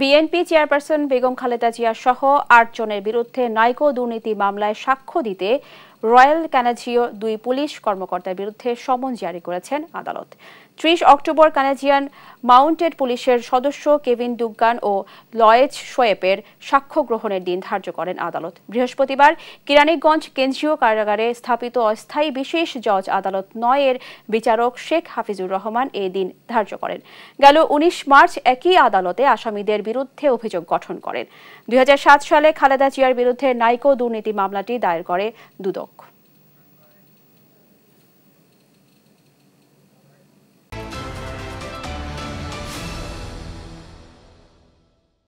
BNP chairperson Begum Khaleda Zia সহ আটজনের বিরুদ্ধে নাইকো দুর্নীতি মামলায় সাক্ষ্য দিতে রয়্যাল কানাজিও দুই পুলিশ কর্মকর্তার বিরুদ্ধে সমন জারি করেছেন আদালত ত্রিশ অক্টোবর কানাজিয়ান মাউন্টেড পুলিশের সদস্য কেভিন দুগান ও লয়েজ শোয়েপের সাক্ষ্য গ্রহণের দিন ধার্য করেন আদালত বৃহস্পতিবার কিরানীগঞ্জ কেন্দ্রীয় কারাগারে স্থাপিত অস্থায়ী বিশেষ জজ আদালত নয়ের বিচারক শেখ হাফিজুর রহমান এই দিন ধার্য করেন গেল উনিশ মার্চ একই আদালতে আসামিদের বিরুদ্ধে অভিযোগ গঠন করেন দুই সালে খালেদা জিয়ার বিরুদ্ধে নাইকো দুর্নীতি মামলাটি দায়ের করে দুদক